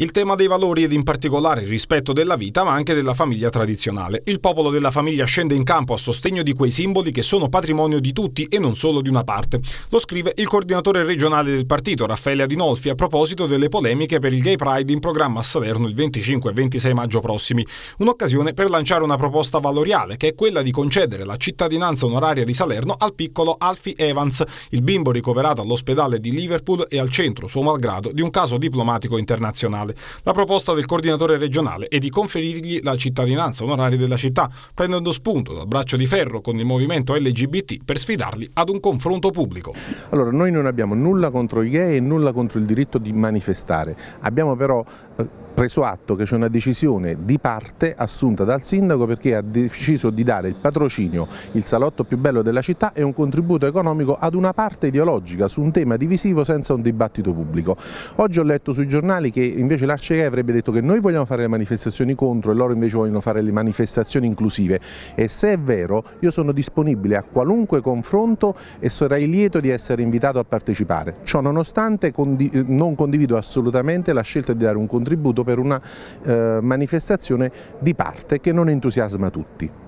Il tema dei valori ed in particolare il rispetto della vita ma anche della famiglia tradizionale. Il popolo della famiglia scende in campo a sostegno di quei simboli che sono patrimonio di tutti e non solo di una parte. Lo scrive il coordinatore regionale del partito Raffaele Adinolfi a proposito delle polemiche per il Gay Pride in programma a Salerno il 25 e 26 maggio prossimi. Un'occasione per lanciare una proposta valoriale che è quella di concedere la cittadinanza onoraria di Salerno al piccolo Alfie Evans, il bimbo ricoverato all'ospedale di Liverpool e al centro, suo malgrado, di un caso diplomatico internazionale regionale. La proposta del coordinatore regionale è di conferirgli la cittadinanza onoraria della città, prendendo spunto dal braccio di ferro con il movimento LGBT per sfidarli ad un confronto pubblico. Allora, noi non abbiamo nulla contro i gay e nulla contro il diritto di manifestare. Abbiamo però eh, preso atto che c'è una decisione di parte assunta dal sindaco perché ha deciso di dare il patrocinio, il salotto più bello della città e un contributo economico ad una parte ideologica su un tema divisivo senza un dibattito pubblico. Oggi ho letto sui giornali che invece l'Arcegay avrebbe detto che noi vogliamo fare le manifestazioni contro e loro invece vogliono fare le manifestazioni inclusive e se è vero io sono disponibile a qualunque confronto e sarei lieto di essere invitato a partecipare. Ciò nonostante non condivido assolutamente la scelta di dare un contributo per una eh, manifestazione di parte che non entusiasma tutti.